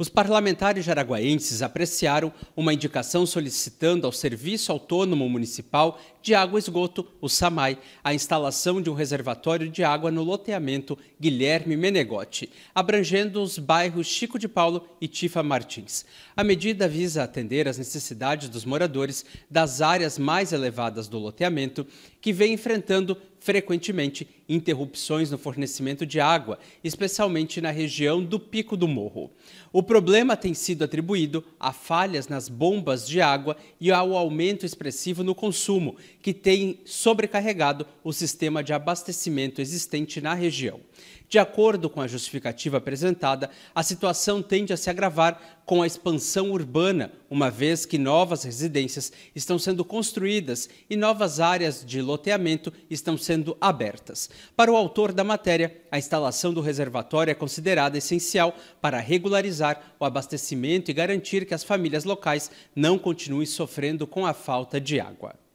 Os parlamentares jaraguaenses apreciaram uma indicação solicitando ao Serviço Autônomo Municipal de Água e Esgoto, o SAMAI, a instalação de um reservatório de água no loteamento Guilherme Menegotti, abrangendo os bairros Chico de Paulo e Tifa Martins. A medida visa atender às necessidades dos moradores das áreas mais elevadas do loteamento, que vem enfrentando frequentemente interrupções no fornecimento de água, especialmente na região do Pico do Morro. O problema tem sido atribuído a falhas nas bombas de água e ao aumento expressivo no consumo, que tem sobrecarregado o sistema de abastecimento existente na região. De acordo com a justificativa apresentada, a situação tende a se agravar com a expansão urbana, uma vez que novas residências estão sendo construídas e novas áreas de loteamento estão sendo sendo abertas. Para o autor da matéria, a instalação do reservatório é considerada essencial para regularizar o abastecimento e garantir que as famílias locais não continuem sofrendo com a falta de água.